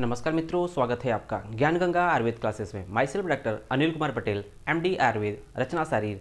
नमस्कार मित्रों स्वागत है आपका ज्ञान गंगा आयुर्वेद क्लासेस में myself doctor Anil Kumar Patel MD Ayurveda रचना शारीर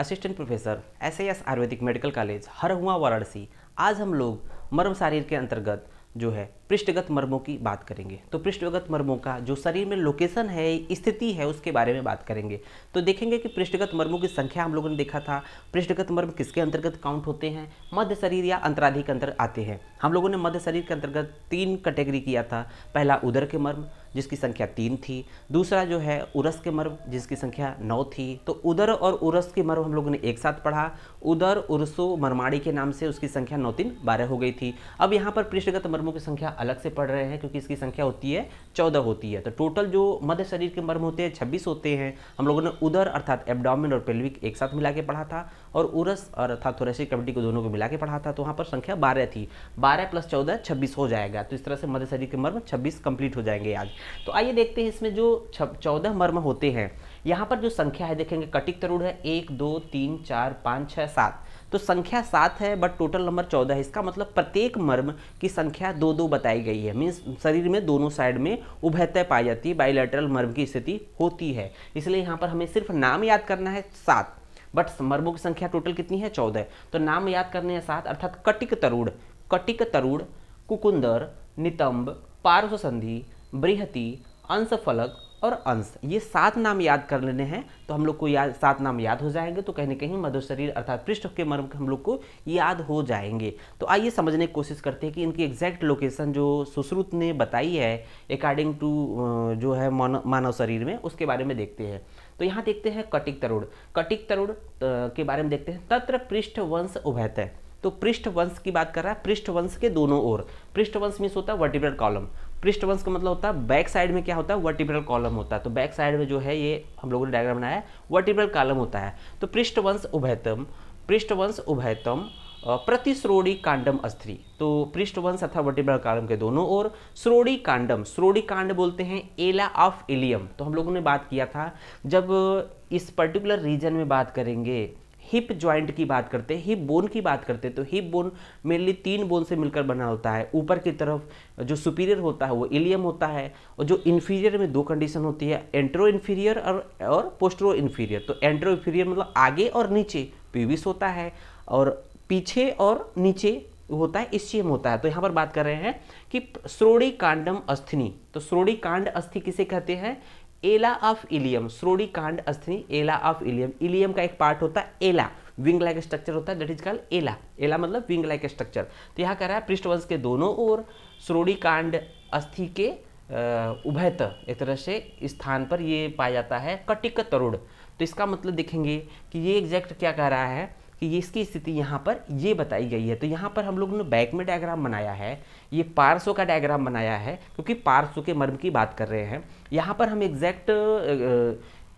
assistant professor S S Ayurvedic medical college हर हुआ वाराणसी आज हम लोग मर्म शारीर के अंतर्गत जो है पृष्ठगत मर्मों की बात करेंगे तो पृष्ठगत मर्मों का जो शरीर में लोकेशन है स्थिति है उसके बारे में बात करेंगे तो देखेंगे कि पृष्ठगत मर्मों की संख्या हम लोगों ने देखा था पृष्ठगत मर्म किसके अंतर्गत काउंट होते हैं मध्य शरीर या अंतराधिक अंतर आते हैं हम लोगों ने मध्य शरीर के अंतर्गत तीन कैटेगरी किया था पहला उदर के मर्म जिसकी संख्या तीन थी दूसरा जो है उरस के मर्म जिसकी संख्या नौ थी तो उदर और उरस के मर्म हम लोगों ने एक साथ पढ़ा उदर उर्सो मरमाड़ी के नाम से उसकी संख्या नौ तीन बारह हो गई थी अब यहाँ पर पृष्ठगत मर्मों की संख्या अलग से पढ़ रहे हैं क्योंकि इसकी संख्या होती है चौदह होती है तो टोटल जो मध्य शरीर के मर्म होते हैं छब्बीस होते हैं हम लोगों ने उदर अर्थात एबडामिन और पेल्विक एक साथ मिला के पढ़ा था और उरस और अर्थात तो थोरेसिक कमेटी को दोनों को मिला के पढ़ा था तो वहाँ पर संख्या बारह थी बारह प्लस चौदह छब्बीस हो जाएगा तो इस तरह से मध्य शरीर के मर्म छब्बीस कंप्लीट हो जाएंगे आज तो आइए देखते हैं इसमें जो चौदह मर्म होते हैं यहाँ पर जो संख्या है देखेंगे कटिक तरुण है एक दो तीन चार पाँच छः सात तो संख्या सात है बट टोटल नंबर चौदह है इसका मतलब प्रत्येक मर्म की संख्या दो दो बताई गई है मीन्स शरीर में दोनों साइड में उभयतय पाई जाती है बायोलेटरल मर्म की स्थिति होती है इसलिए यहाँ पर हमें सिर्फ नाम याद करना है सात बट मर्मों की संख्या टोटल कितनी है चौदह तो नाम याद करने के सात अर्थात कटिक तरुड़ कटिक तरुड़ कुकुंदर नितंब पार्श्वसंधि बृहति अंशफलक और अंश ये सात नाम याद कर लेने हैं तो हम लोग को याद सात नाम याद हो जाएंगे तो कहीं ना कहीं मधुर शरीर अर्थात पृष्ठ के मर्म हम लोग को याद हो जाएंगे तो आइए समझने की कोशिश करते हैं कि इनकी एग्जैक्ट लोकेशन जो सुश्रुत ने बताई है अकॉर्डिंग टू जो है मानव शरीर में उसके बारे में देखते हैं तो यहाँ देखते हैं कटिक तरुण कटिक तरुण के बारे में देखते हैं तत्र पृष्ठ वंश उभयत है तो पृष्ठवंश की बात कर रहा है पृष्ठवंश के दोनों ओर पृष्ठवंश मीन होता है वर्टिब्रल कॉलम पृष्ठवंश का मतलब होता है बैक साइड में क्या होता है वर्टिब्रल कॉलम होता है तो बैक साइड में जो है ये हम लोगों ने डायग्राम बनाया है वर्टिब्रल कॉलम होता है तो पृष्ठवंश उभयतम पृष्ठवंश उभयतम प्रतिश्रोणी कांडम अस्थि तो पृष्ठवंश अथवा वर्टिब्रल कालम के दोनों और श्रोणी कांडम श्रोणी कांड बोलते हैं एला ऑफ इलियम तो हम लोगों ने बात किया था जब इस पर्टिकुलर रीजन में बात करेंगे हिप जॉइंट की बात करते हैं हिप बोन की बात करते हैं तो हिप बोन मेनली तीन बोन से मिलकर बना होता है ऊपर की तरफ जो सुपीरियर होता है वो इलियम होता है और जो इन्फीरियर में दो कंडीशन होती है एंट्रो इन्फीरियर और और पोस्ट्रो इन्फीरियर तो एंट्रो इन्फीरियर मतलब आगे और नीचे पीविस होता है और पीछे और नीचे होता है में होता है तो यहाँ पर बात कर रहे हैं कि श्रोड़ी कांडम अस्थिनी तो श्रोड़ी कांड अस्थि किसे कहते हैं एला ऑफ इलियम श्रोड़ी कांड अस्थिनी एला ऑफ इलियम इलियम का एक पार्ट होता है एला विंग लाइक स्ट्रक्चर होता है दैट इज कॉल्ड एला एला मतलब विंग लाइक स्ट्रक्चर तो यहाँ कह रहा है पृष्ठवंश के दोनों ओर श्रोड़ी कांड अस्थि के उभयत एक तरह से स्थान पर ये पाया जाता है कटिक तरुण तो इसका मतलब देखेंगे कि ये एग्जैक्ट क्या कह रहा है कि ये इसकी स्थिति यहाँ पर ये बताई गई है तो यहाँ पर हम लोगों ने बैक में डायग्राम बनाया है ये पार्सो का डायग्राम बनाया है क्योंकि पार्सो के मर्म की बात कर रहे हैं यहाँ पर हम एग्जैक्ट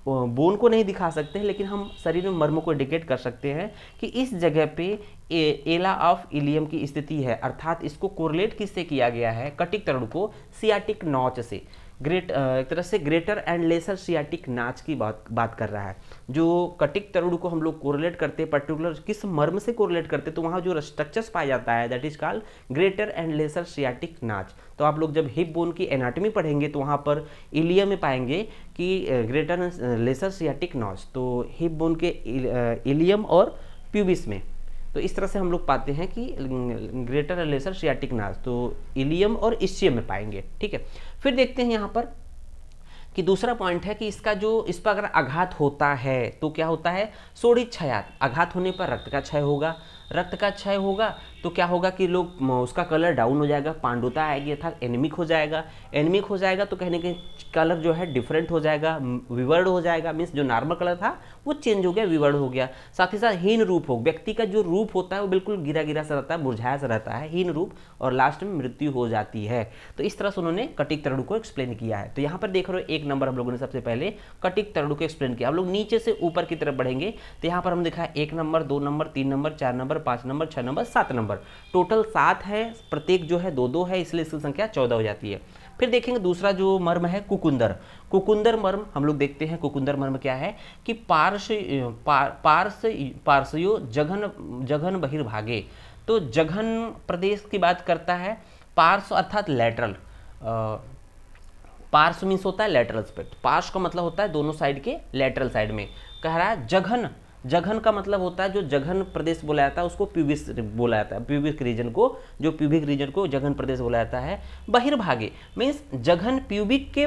बोन को नहीं दिखा सकते हैं लेकिन हम शरीर में मर्म को इंडिकेट कर सकते हैं कि इस जगह पे ए, एला ऑफ इलियम की स्थिति है अर्थात इसको कोरलेट किससे किया गया है कटिक तरण को सियाटिक नॉच से ग्रेट एक तरह से ग्रेटर एंड लेसर सियाटिक नाच की बात बात कर रहा है जो कटिक तरुण को हम लोग कोरिलेट करते हैं पर्टिकुलर किस मर्म से कोरिलेट करते तो वहाँ जो स्ट्रक्चर्स पाया जाता है that is call greater and lesser sciatic notch तो आप लोग जब हिप बोन की एनाटमी पढ़ेंगे तो वहाँ पर इलिया में पाएंगे कि greater and lesser sciatic notch तो हिप बोन के इलियम और प्यूबिस में तो इस तरह से हम लोग पाते हैं कि greater and lesser sciatic notch तो इलियम और इश्चियम में पाएंगे ठीक है फिर देखते हैं यहाँ पर कि दूसरा पॉइंट है कि इसका जो इस पर अगर आघात होता है तो क्या होता है सोडित क्षयात आघात होने पर रक्त का क्षय होगा रक्त का क्षय होगा तो क्या होगा कि लोग उसका कलर डाउन हो जाएगा पांडुता आएगी अर्थात एनिमिक हो जाएगा एनिमिक हो जाएगा तो कहने के कलर जो है डिफरेंट हो जाएगा विवर्ड हो जाएगा मीन्स जो नॉर्मल कलर था वो चेंज हो गया विवर्ड हो गया साथ ही साथ हीन रूप हो व्यक्ति का जो रूप होता है वो बिल्कुल गिरा गिरा सा रहता है मुरझाया सा रहता है हीन रूप और लास्ट में मृत्यु हो जाती है तो इस तरह से उन्होंने कटिक तरणु को एक्सप्लेन किया है तो यहाँ पर देख रहे हो एक नंबर हम लोगों ने सबसे पहले कटिक तरणु को एक्सप्लेन किया हम लोग नीचे से ऊपर की तरफ बढ़ेंगे तो यहाँ पर हम देखा एक नंबर दो नंबर तीन नंबर चार नंबर नंबर पाँच नंबर छः नंबर सात नंबर टोटल सात है प्रत्येक जो है दो दो है इसलिए इसकी संख्या चौदह हो जाती है फिर देखेंगे दूसरा जो मर्म है कुकुंदर कुकुंदर मर्म हम लोग देखते हैं कुकुंदर मर्म क्या है कि पार्श पार्श पार्शयो जघन जघन बहिर्भागे तो जघन प्रदेश की बात करता है पार्श अर्थात लेटरल पार्श मीन्स होता है लेटरल स्पेक्ट पार्स का मतलब होता है दोनों साइड के लेटरल साइड में कह रहा है जघन जघन का मतलब होता है जो जघन प्रदेश बोला जाता है उसको प्यूबिस बोला जाता है प्यूबिक रीजन को जो प्यूबिक रीजन को जघन प्रदेश बोला जाता है बहिर्भागे मीन्स जघन प्यूबिक के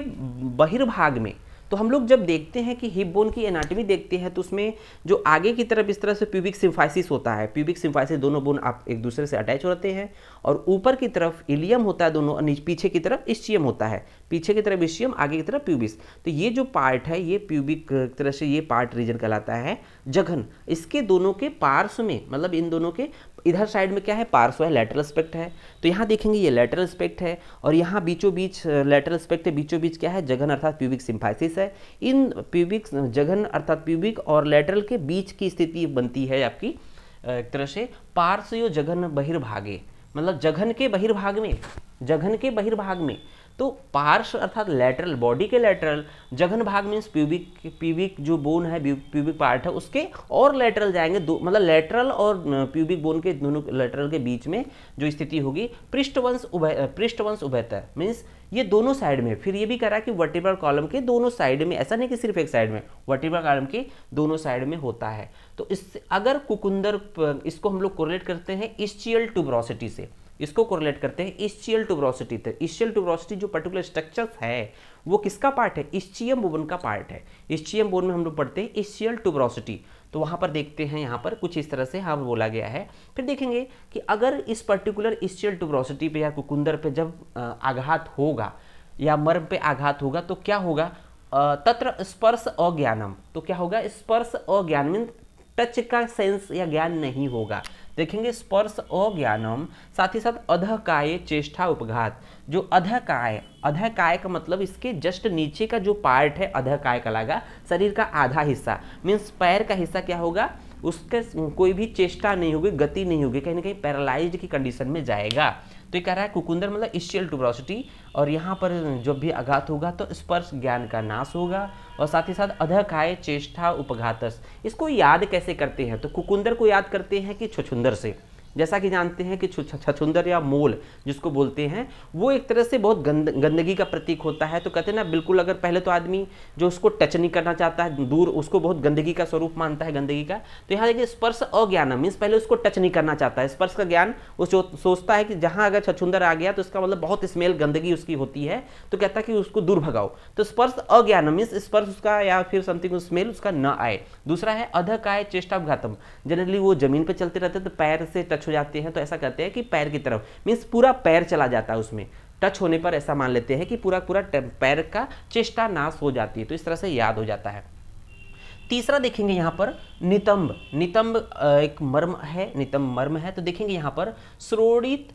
बहिर्भाग में तो हम लोग जब देखते हैं कि हिप बोन की एनाटमी देखते हैं तो उसमें जो आगे की तरफ इस तरह से प्यूबिक सिम्फाइसिस होता है प्यूबिक सिम्फाइसिस दोनों बोन आप एक दूसरे से अटैच होते हैं और ऊपर की तरफ इलियम होता है दोनों पीछे की तरफ इश्चियम होता है पीछे की तरफ इश्चियम आगे की तरफ प्यूबिस तो ये जो पार्ट है ये प्यूबिक तरह से ये पार्ट रीजन कहलाता है जघन इसके दोनों के पार्स में मतलब इन दोनों के इधर साइड में क्या है पार्सो है लेटरल स्पेक्ट है तो यहाँ देखेंगे ये लेटरल स्पेक्ट है और यहाँ बीचों बीच लेटरल स्पेक्ट है बीचों बीच क्या है जघन अर्थात प्यूबिक सिम्फाइसिस है इन प्यूबिक जघन अर्थात प्यूबिक और लेटरल के बीच की स्थिति बनती है आपकी एक तरह से पार्सो जघन बहिर्भागे मतलब जघन के बहिर्भाग में जघन के बहिर्भाग में तो पार्श अर्थात लेटरल बॉडी के लेटरल जघन भाग मीन्स प्यूबिक प्यूबिक जो बोन है प्यूबिक पार्ट है उसके और लेटरल जाएंगे दो मतलब लेटरल और प्यूबिक बोन के दोनों लेटरल के बीच में जो स्थिति होगी पृष्ठवंश उभ पृष्ठवंश उभयता मीन्स ये दोनों साइड में फिर ये भी रहा है कि वर्टिपल कॉलम के दोनों साइड में ऐसा नहीं कि सिर्फ एक साइड में वर्टिब्रल कॉलम के दोनों साइड में होता है तो इससे अगर कुकुंदर इसको हम लोग कोरिलेट करते हैं इस्चियल ट्यूब्रोसिटी से इसको कोरिलेट करते हैं इस्चियल टूब्रोसिटी थे इस्चियल टूब्रोसिटी जो पर्टिकुलर स्ट्रक्चर्स है वो किसका पार्ट है इस्चियम बोन का पार्ट है इस्चियम बोन में हम लोग पढ़ते हैं इस्चियल टूब्रोसिटी तो वहाँ पर देखते हैं यहाँ पर कुछ इस तरह से हाँ बोला गया है फिर देखेंगे कि अगर इस पर्टिकुलर इस्चियल टूब्रोसिटी पर या कुकुंदर पर जब आघात होगा या मर्म पर आघात होगा तो क्या होगा तत्र स्पर्श अज्ञानम तो क्या होगा स्पर्श अज्ञान मीन टच का सेंस या ज्ञान नहीं होगा देखेंगे स्पर्श अज्ञानम साथ ही साथ अध काय चेष्टा उपघात जो अध काय अध काय का मतलब इसके जस्ट नीचे का जो पार्ट है अध काय कहलाएगा शरीर का आधा हिस्सा मीन्स पैर का हिस्सा क्या होगा उसके कोई भी चेष्टा नहीं होगी गति नहीं होगी कहीं ना कहीं पैरालाइज की कंडीशन में जाएगा तो ये कह रहा है कुकुंदर मतलब स्टील ट्यूबरोसिटी और यहाँ पर जब भी आघात होगा तो स्पर्श ज्ञान का नाश होगा और साथ ही साथ काय चेष्टा उपघातस इसको याद कैसे करते हैं तो कुकुंदर को याद करते हैं कि छुछुंदर से जैसा कि जानते हैं कि छछुंदर या मोल जिसको बोलते हैं वो एक तरह से बहुत गंद गंदगी का प्रतीक होता है तो कहते हैं ना बिल्कुल अगर पहले तो आदमी जो उसको टच नहीं करना चाहता है दूर उसको बहुत गंदगी का स्वरूप मानता है गंदगी का तो यहाँ देखिए स्पर्श अज्ञान मीन्स पहले उसको टच नहीं करना चाहता है स्पर्श का ज्ञान वो सोचता है कि जहाँ अगर छछुंदर आ गया तो इसका मतलब बहुत स्मेल गंदगी उसकी होती है तो कहता है कि उसको दूर भगाओ तो स्पर्श अज्ञान मीन्स स्पर्श उसका या फिर समथिंग स्मेल उसका न आए दूसरा है अधक आए चेष्टाघातम जनरली वो जमीन पर चलते रहते तो पैर से टच टच हो जाते हैं तो ऐसा करते हैं कि पैर की तरफ मीन्स पूरा पैर चला जाता है उसमें टच होने पर ऐसा मान लेते हैं कि पूरा पूरा पैर का चेष्टा नाश हो जाती है तो इस तरह से याद हो जाता है तीसरा देखेंगे यहाँ पर नितंब नितंब एक मर्म है नितंब मर्म है तो देखेंगे यहाँ पर स्रोड़ित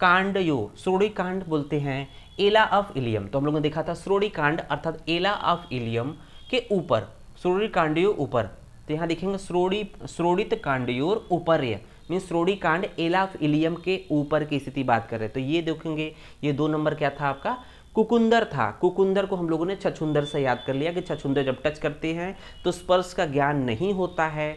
कांड यो स्रोड़ी कांड बोलते हैं एला ऑफ इलियम तो हम लोगों ने देखा था स्रोड़ी कांड अर्थात एला ऑफ इलियम के ऊपर स्रोड़ी कांडयो ऊपर तो यहाँ देखेंगे स्रोड़ी स्रोड़ित कांडयोर ऊपर मीन्स रोडी कांड एला ऑफ इलियम के ऊपर की स्थिति बात कर रहे हैं तो ये देखेंगे ये दो नंबर क्या था आपका कुकुंदर था कुकुंदर को हम लोगों ने छछुंदर से याद कर लिया कि छछुंदर जब टच करते हैं तो स्पर्श का ज्ञान नहीं होता है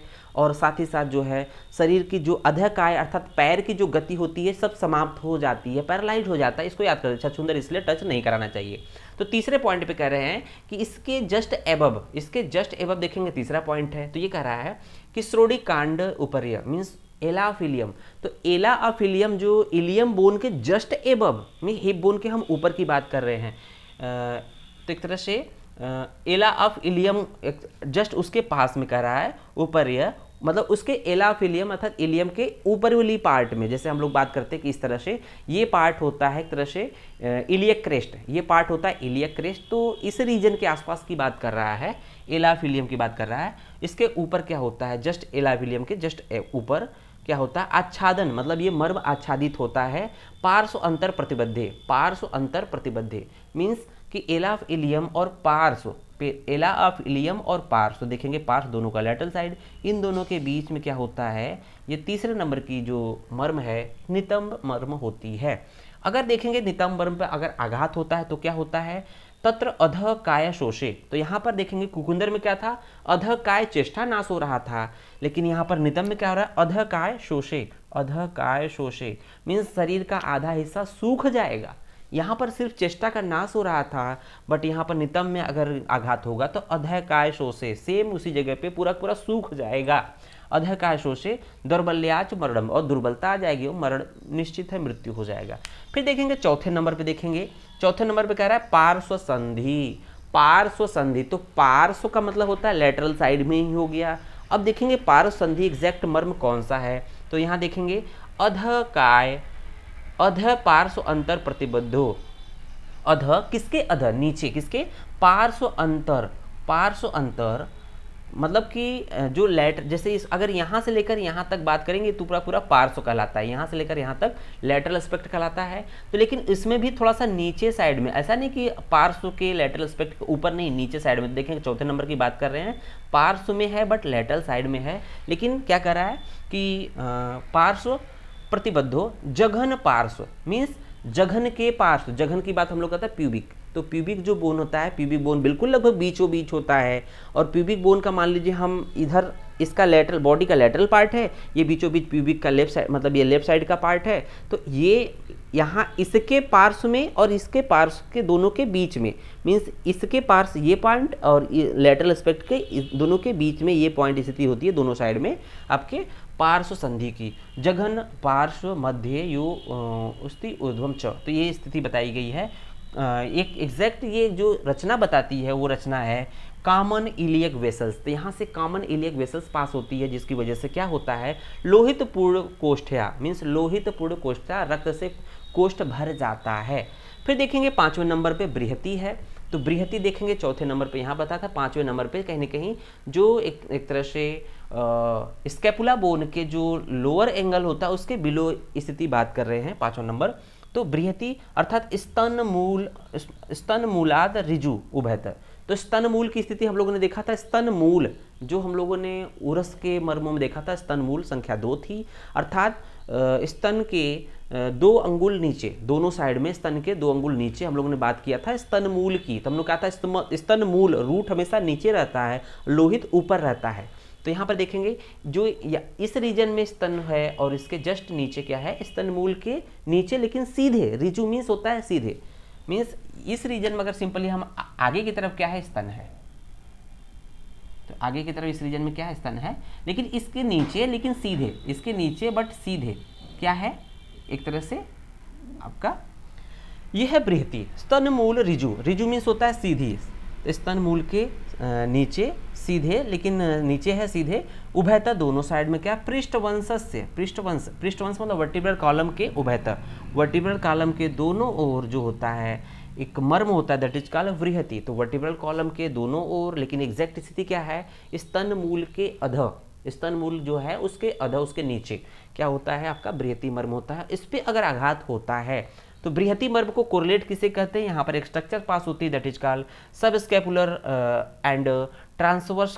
और साथ ही साथ जो है शरीर की जो अधकाय अर्थात पैर की जो गति होती है सब समाप्त हो जाती है पैरालाइज हो जाता है इसको याद करते छछुंदर इसलिए टच नहीं कराना चाहिए तो तीसरे पॉइंट पे कह रहे हैं कि इसके जस्ट एबब इसके जस्ट एबब देखेंगे तीसरा पॉइंट है तो ये कह रहा है कि श्रोडी कांड उपर्य मीन्स एलाफिलियम तो एलाफिलियम जो इलियम बोन के जस्ट एब मीन हिप बोन के हम ऊपर की बात कर रहे हैं तो एक तरह से एला ऑफ इलियम जस्ट उसके पास में कर रहा है ऊपर यह मतलब उसके एलाफिलियम अर्थात इलियम के ऊपर वाली पार्ट में जैसे हम लोग बात करते हैं कि इस तरह से ये पार्ट होता है एक तरह से इलियक क्रेस्ट ये पार्ट होता है इलियक क्रेस्ट तो इस रीजन के आसपास की बात कर रहा है एलाफिलियम की बात कर रहा है इसके ऊपर क्या होता है जस्ट एलाफिलियम के जस्ट ऊपर क्या होता है आच्छादन मतलब ये मर्म आच्छादित होता है पार्श्व अंतर प्रतिबद्धे पार्श्व अंतर प्रतिबद्धे मीन्स कि एला ऑफ इलियम और पार्श्व एला ऑफ इलियम और पार्श्व देखेंगे पार्श्व दोनों का लेटल साइड इन दोनों के बीच में क्या होता है ये तीसरे नंबर की जो मर्म है नितंब मर्म होती है अगर देखेंगे नितंब मर्म पर अगर आघात होता है तो क्या होता है तत्र अध काय शोषे तो यहाँ पर देखेंगे कुकुंदर में क्या था अध काय चेष्टा नाश हो रहा था लेकिन यहाँ पर नितम में क्या हो रहा है अध काय शोषे अध काय शोषे मीन्स शरीर का आधा हिस्सा सूख जाएगा यहाँ पर सिर्फ चेष्टा का नाश हो रहा था बट यहाँ पर नितम में अगर आघात होगा तो अध काय शोषे सेम उसी जगह पे पूरा पूरा सूख जाएगा अध काय शोषे दुर्बल्याच मरणम और दुर्बलता आ जाएगी और मरण निश्चित है मृत्यु हो जाएगा फिर देखेंगे चौथे नंबर पे देखेंगे चौथे नंबर पे कह रहा है पार्श्व संधि पार्श्व संधि तो पार्श्व का मतलब होता है लेटरल साइड में ही हो गया अब देखेंगे पार्श्व संधि एग्जैक्ट मर्म कौन सा है तो यहाँ देखेंगे अध काय अध पार्श्व अंतर प्रतिबद्धो अध किसके अध नीचे किसके पार्श्व अंतर पार्श्व अंतर मतलब कि जो लेटर जैसे इस अगर यहाँ से लेकर यहाँ तक बात करेंगे तो पूरा पूरा पार्सो कहलाता है यहाँ से लेकर यहाँ तक लेटरल एस्पेक्ट कहलाता है तो लेकिन इसमें भी थोड़ा सा नीचे साइड में ऐसा नहीं कि पार्सो के लेटरल एस्पेक्ट के ऊपर नहीं नीचे साइड में देखें चौथे नंबर की बात कर रहे हैं पार्सो में है बट लेटरल साइड में है लेकिन क्या कर रहा है कि पार्सो प्रतिबद्ध हो जघन पार्श्व मीन्स जघन के पास जघन की बात हम लोग कहते हैं प्यूबिक तो प्यूबिक जो बोन होता है प्यूबिक बोन बिल्कुल लगभग बीचों बीच होता है और प्यूबिक बोन का मान लीजिए हम इधर इसका लेटरल बॉडी का लेटरल पार्ट है ये बीचों बीच प्यूबिक का लेफ्ट साइड मतलब ये लेफ्ट साइड का पार्ट है तो ये यहाँ इसके पार्श्व में और इसके पार्श्व के दोनों के बीच में मीन्स इसके पार्श्व ये पॉइंट और लेटरल एस्पेक्ट के दोनों के बीच में ये पॉइंट स्थिति होती है दोनों साइड में आपके पार्श्व संधि की जघन पार्श्व मध्य यो उसकी ऊर्ध्वम च तो ये स्थिति बताई गई है एक एग्जैक्ट ये जो रचना बताती है वो रचना है कामन इलियक वेसल्स तो यहाँ से कामन इलियक वेसल्स पास होती है जिसकी वजह से क्या होता है लोहित पूर्ण कोष्ठया मीन्स लोहित पूर्ण कोष्ठया रक्त से कोष्ठ भर जाता है फिर देखेंगे पाँचवें नंबर पे बृहती है तो बृहती देखेंगे चौथे नंबर पे यहाँ बता था पाँचवें नंबर पे कहीं ना कहीं जो एक एक तरह से स्केपुला बोन के जो लोअर एंगल होता है उसके बिलो स्थिति बात कर रहे हैं पांचवा नंबर तो बृहति अर्थात स्तन मूल स्तन मूलाद रिजु उभयतर तो स्तन मूल की स्थिति हम लोगों ने देखा था स्तन मूल जो हम लोगों ने उरस के मर्मों में देखा था स्तन मूल संख्या दो थी अर्थात स्तन के दो अंगुल नीचे दोनों साइड में स्तन के दो अंगुल नीचे हम लोगों ने बात किया था स्तन मूल की तो हम लोग कहा था स्तन मूल रूट हमेशा नीचे रहता है लोहित ऊपर रहता है तो यहाँ पर देखेंगे जो इस रीजन में स्तन है और इसके जस्ट नीचे क्या है स्तन मूल के नीचे लेकिन सीधे रिजू मीन्स होता है सीधे मीन्स इस रीजन में अगर सिंपली हम आगे की तरफ क्या है स्तन है तो आगे की तरफ इस रीजन में क्या है स्तन है लेकिन इसके नीचे लेकिन सीधे इसके नीचे बट सीधे क्या है एक तरह से आपका यह है बृहती स्तन मूल रिजू रिजू मीन्स होता है सीधी स्तन मूल के नीचे सीधे लेकिन नीचे है सीधे उभयता दोनों साइड में क्या पृष्ठवंश से पृष्ठवंश पृष्ठवंश मतलब वर्टिब्रल कॉलम के उभयता वर्टिब्रल कॉलम के दोनों ओर जो होता है एक मर्म होता है दैट इज कॉल वृहति तो वर्टिब्रल कॉलम के दोनों ओर लेकिन एग्जैक्ट स्थिति क्या है स्तन मूल के अध स्तन मूल जो है उसके अध उसके नीचे क्या होता है आपका बृहति मर्म होता है इस पर अगर आघात होता है तो बृहती मर्म को कोरिलेट किसे कहते हैं यहाँ पर एक स्ट्रक्चर पास होती है that is call subscapular and transverse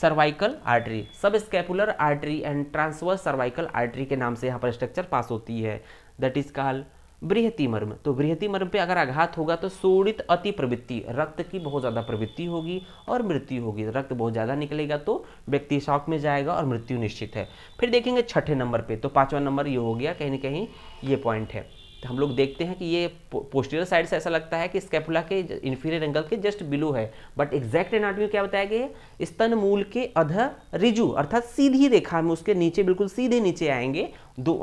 cervical artery subscapular artery and transverse cervical artery के नाम से यहाँ पर स्ट्रक्चर पास होती है दैट इज कॉल बृहती मर्म तो बृहती मर्म पे अगर आघात होगा तो सोडित अति प्रवृत्ति रक्त की बहुत ज़्यादा प्रवृत्ति होगी और मृत्यु होगी रक्त बहुत ज़्यादा निकलेगा तो व्यक्ति शौक में जाएगा और मृत्यु निश्चित है फिर देखेंगे छठे नंबर पे तो पांचवा नंबर ये हो गया कहीं ना कहीं ये पॉइंट है हम लोग देखते हैं कि ये पोस्टीरियर साइड से ऐसा लगता है कि स्केपुला के इन्फीरियर एंगल के जस्ट बिलो है बट एग्जैक्ट एनाटमी क्या बताया गया है स्तन मूल के अध रिजु अर्थात सीधी रेखा में उसके नीचे बिल्कुल सीधे नीचे आएंगे दो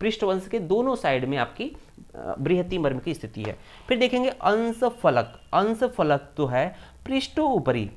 पृष्ठवंश के दोनों साइड में आपकी बृहती मर्म की स्थिति है फिर देखेंगे अंश फलक अंश फलक तो है पृष्ठो ऊपरी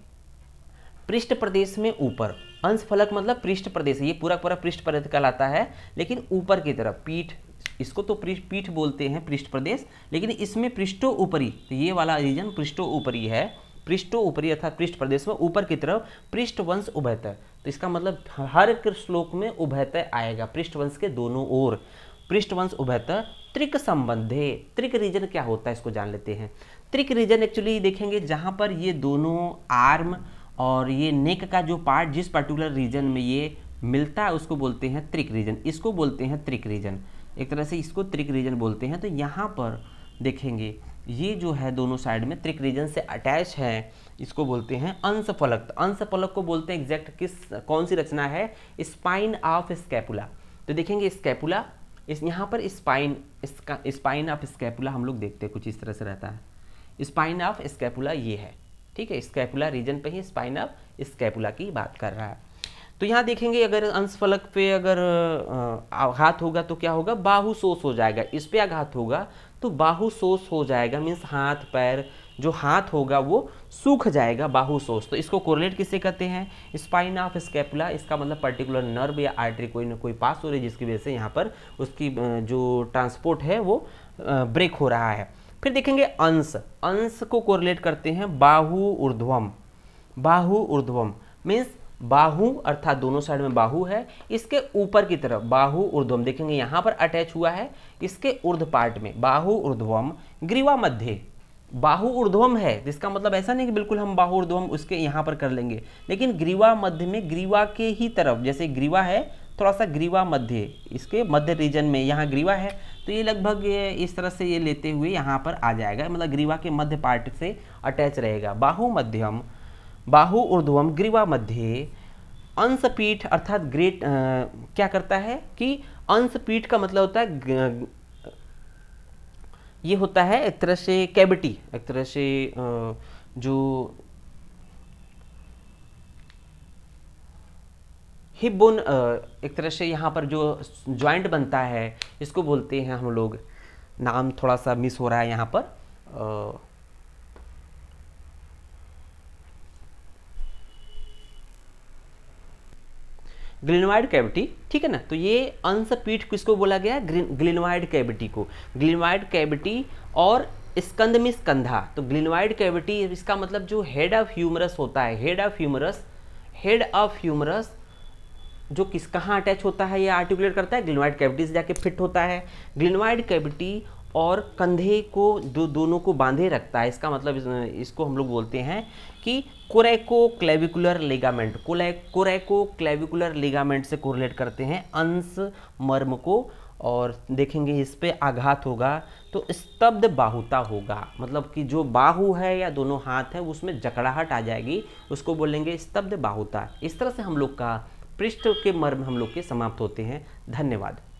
पृष्ठ प्रदेश में ऊपर अंश फलक मतलब पृष्ठ प्रदेश ये पूरा पूरा पृष्ठ प्रदेश कहलाता है लेकिन ऊपर की तरफ पीठ इसको तो पीठ बोलते हैं पृष्ठ प्रदेश लेकिन इसमें पृष्ठो ऊपरी तो ये वाला रीजन पृष्ठो ऊपरी है पृष्ठो ऊपरी अर्थात पृष्ठ प्रदेश में ऊपर की तरफ पृष्ठ वंश उभयतः तो इसका मतलब हर श्लोक में उभयतः आएगा पृष्ठ वंश के दोनों ओर पृष्ठवंश उभयतः त्रिक संबंधे त्रिक रीजन क्या होता है इसको जान लेते हैं त्रिक रीजन एक्चुअली देखेंगे जहाँ पर ये दोनों आर्म और ये नेक का जो पार्ट जिस पर्टिकुलर रीजन में ये मिलता है उसको बोलते हैं त्रिक रीजन इसको बोलते हैं त्रिक रीजन एक तरह से इसको त्रिक रीजन बोलते हैं तो यहाँ पर देखेंगे ये जो है दोनों साइड में त्रिक रीजन से अटैच है इसको बोलते हैं अंश फलक तो अंश फलक को बोलते हैं एग्जैक्ट किस कौन सी रचना है स्पाइन ऑफ स्कैपुला तो देखेंगे स्कैपुला इस यहाँ पर स्पाइन स्पाइन ऑफ स्कैपुला हम लोग देखते हैं कुछ इस तरह से रहता है स्पाइन ऑफ स्कैपुला ये है ठीक है स्कैपुला रीजन पे ही स्पाइन ऑफ स्कैपुला की बात कर रहा है तो यहाँ देखेंगे अगर अंश फलक पे अगर आघात होगा तो क्या होगा बाहु शोष हो जाएगा इस पर आघात होगा तो बाहु शोष हो जाएगा मीन्स हाथ पैर जो हाथ होगा वो सूख जाएगा बाहु शोष तो इसको कोरिलेट किससे कहते हैं स्पाइन ऑफ स्केपुला इसका मतलब पर्टिकुलर नर्व या आर्टरी कोई ना कोई पास हो रही है जिसकी वजह से यहाँ पर उसकी जो ट्रांसपोर्ट है वो ब्रेक हो रहा है फिर देखेंगे अंश अंश को कोरिलेट करते हैं बाहु ऊर्ध्वम बाहु ऊर्ध्वम मीन्स बाहु अर्थात दोनों साइड में बाहु है इसके ऊपर की तरफ बाहु ऊर्ध्वम देखेंगे यहाँ पर अटैच हुआ है इसके ऊर्ध पार्ट में बाहु ऊर्ध्वम ग्रीवा मध्य बाहु ऊर्ध्वम है जिसका मतलब ऐसा नहीं कि बिल्कुल हम बाहु ऊर्ध्वम उसके यहाँ पर कर लेंगे लेकिन ग्रीवा मध्य में ग्रीवा के ही तरफ जैसे ग्रीवा है थोड़ा सा ग्रीवा मध्य इसके मध्य रीजन में यहाँ ग्रीवा है तो ये लगभग इस तरह से ये लेते हुए यहाँ पर आ जाएगा मतलब ग्रीवा के मध्य पार्ट से अटैच रहेगा बाहु मध्यम बाहु ऊर्ध्वम ग्रीवा मध्य अंशपीठ अर्थात ग्रेट आ, क्या करता है कि अंशपीठ का मतलब होता है ये होता है एक तरह से कैबिटी एक तरह से जो हिप बोन एक तरह से यहाँ पर जो जॉइंट बनता है इसको बोलते हैं हम लोग नाम थोड़ा सा मिस हो रहा है यहाँ पर ग्लिनवाइड कैविटी ठीक है ना तो ये अंश पीठ किसको बोला गया ग्लिनवाइड कैविटी को ग्लिनवाइड कैविटी और स्कंद में स्कंधा तो ग्लिनवाइड कैविटी इसका मतलब जो हेड ऑफ ह्यूमरस होता है head of humerus head of humerus जो किस कहाँ अटैच होता है या आर्टिकुलेट करता है ग्लिनवाइड कैविटी से जाके फिट होता है ग्लिनवाइड कैविटी और कंधे को दो दोनों को बांधे रखता है इसका मतलब इस, इसको हम लोग बोलते हैं कि कोरेको क्लेविकुलर कोले कोरेको क्लेविकुलर लेगामेंट से कोरिलेट करते हैं अंश मर्म को और देखेंगे इस पर आघात होगा तो स्तब्ध बाहुता होगा मतलब कि जो बाहु है या दोनों हाथ है उसमें जकड़ाहट आ जाएगी उसको बोलेंगे स्तब्ध बाहुता इस तरह से हम लोग का पृष्ठ के मर्म हम लोग के समाप्त होते हैं धन्यवाद